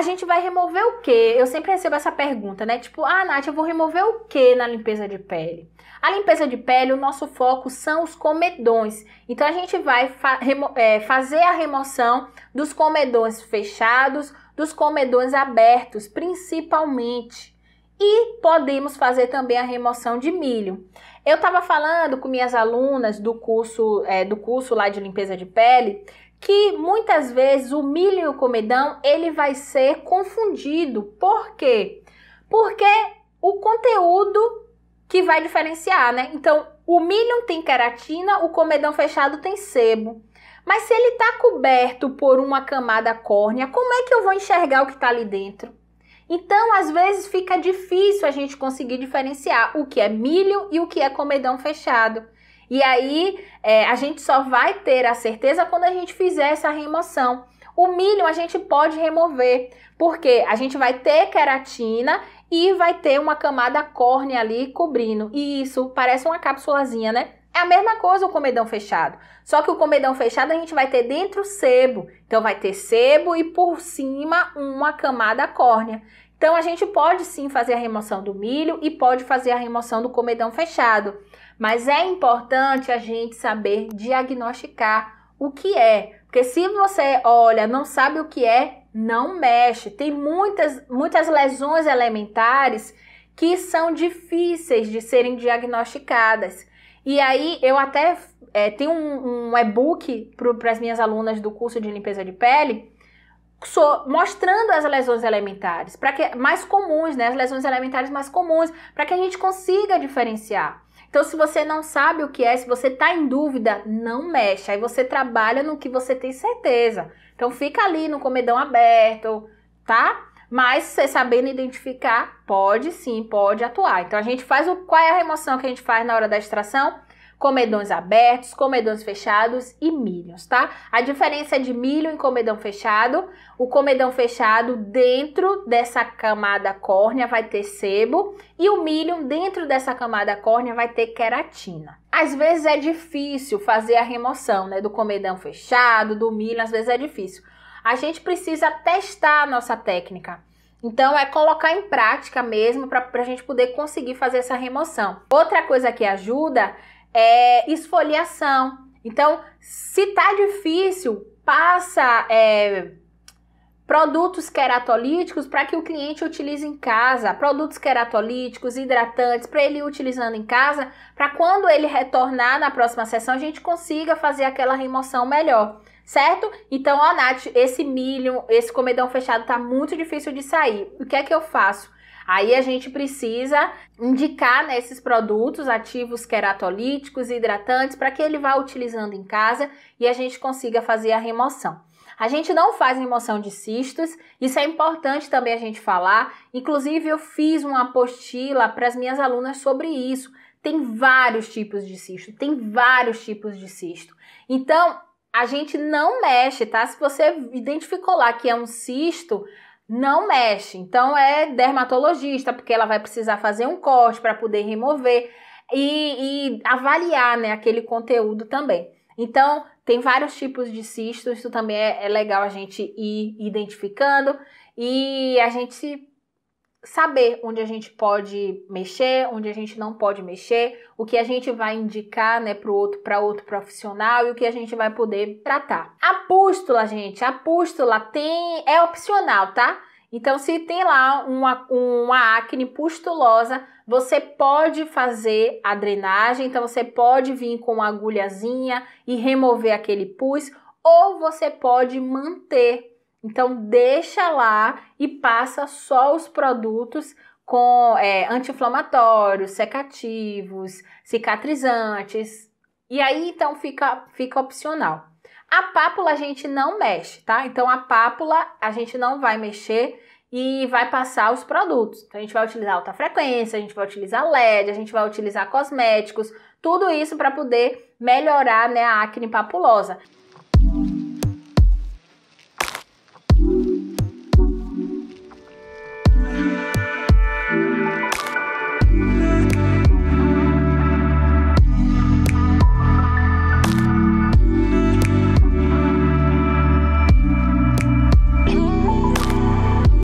A gente vai remover o quê? Eu sempre recebo essa pergunta, né? Tipo, ah, Nath, eu vou remover o quê na limpeza de pele? A limpeza de pele, o nosso foco são os comedões. Então, a gente vai fa é, fazer a remoção dos comedões fechados, dos comedões abertos, principalmente. E podemos fazer também a remoção de milho. Eu estava falando com minhas alunas do curso é, do curso lá de limpeza de pele que muitas vezes o milho e o comedão ele vai ser confundido. Por quê? Porque o conteúdo que vai diferenciar, né? Então, o milho tem queratina, o comedão fechado tem sebo. Mas se ele está coberto por uma camada córnea, como é que eu vou enxergar o que está ali dentro? Então, às vezes fica difícil a gente conseguir diferenciar o que é milho e o que é comedão fechado. E aí é, a gente só vai ter a certeza quando a gente fizer essa remoção. O milho a gente pode remover, porque a gente vai ter queratina e vai ter uma camada córnea ali cobrindo. E isso parece uma cápsulazinha, né? É a mesma coisa o comedão fechado. Só que o comedão fechado a gente vai ter dentro sebo. Então vai ter sebo e por cima uma camada córnea. Então a gente pode sim fazer a remoção do milho e pode fazer a remoção do comedão fechado. Mas é importante a gente saber diagnosticar o que é. Porque se você olha, não sabe o que é, não mexe. Tem muitas, muitas lesões elementares que são difíceis de serem diagnosticadas. E aí eu até é, tenho um, um e-book para as minhas alunas do curso de limpeza de pele mostrando as lesões elementares, para que mais comuns, né, as lesões elementares mais comuns, para que a gente consiga diferenciar. Então, se você não sabe o que é, se você está em dúvida, não mexa. Aí você trabalha no que você tem certeza. Então, fica ali no comedão aberto, tá? Mas você sabendo identificar, pode sim, pode atuar. Então a gente faz o qual é a remoção que a gente faz na hora da extração? Comedões abertos, comedões fechados e milhos, tá? A diferença é de milho e comedão fechado, o comedão fechado dentro dessa camada córnea vai ter sebo e o milho dentro dessa camada córnea vai ter queratina. Às vezes é difícil fazer a remoção, né, do comedão fechado, do milho, às vezes é difícil a gente precisa testar a nossa técnica. Então, é colocar em prática mesmo para a gente poder conseguir fazer essa remoção. Outra coisa que ajuda é esfoliação. Então, se tá difícil, passa é, produtos queratolíticos para que o cliente utilize em casa, produtos queratolíticos, hidratantes, para ele ir utilizando em casa, para quando ele retornar na próxima sessão a gente consiga fazer aquela remoção melhor certo? Então, ó, Nath, esse milho, esse comedão fechado tá muito difícil de sair. O que é que eu faço? Aí a gente precisa indicar nesses né, produtos ativos queratolíticos, hidratantes, para que ele vá utilizando em casa e a gente consiga fazer a remoção. A gente não faz remoção de cistos, isso é importante também a gente falar. Inclusive, eu fiz uma apostila para as minhas alunas sobre isso. Tem vários tipos de cisto, tem vários tipos de cisto. Então, a gente não mexe, tá? Se você identificou lá que é um cisto, não mexe. Então é dermatologista, porque ela vai precisar fazer um corte para poder remover e, e, avaliar né, aquele conteúdo também. Então, tem vários tipos de cistos, isso também é, é legal a gente ir identificando e a gente saber onde a gente pode mexer, onde a gente não pode mexer, o que a gente vai indicar, né, para outro, para outro profissional e o que a gente vai poder tratar. pústula, gente, apóstola tem é opcional, tá? Então, se tem lá uma, uma acne pustulosa, você pode fazer a drenagem. Então, você pode vir com uma agulhazinha e remover aquele pus, ou você pode manter então deixa lá e passa só os produtos com é, anti-inflamatórios, secativos, cicatrizantes. E aí então fica, fica opcional. A pápula a gente não mexe, tá? Então a pápula a gente não vai mexer e vai passar os produtos. Então a gente vai utilizar alta frequência, a gente vai utilizar LED, a gente vai utilizar cosméticos, tudo isso para poder melhorar né, a acne papulosa.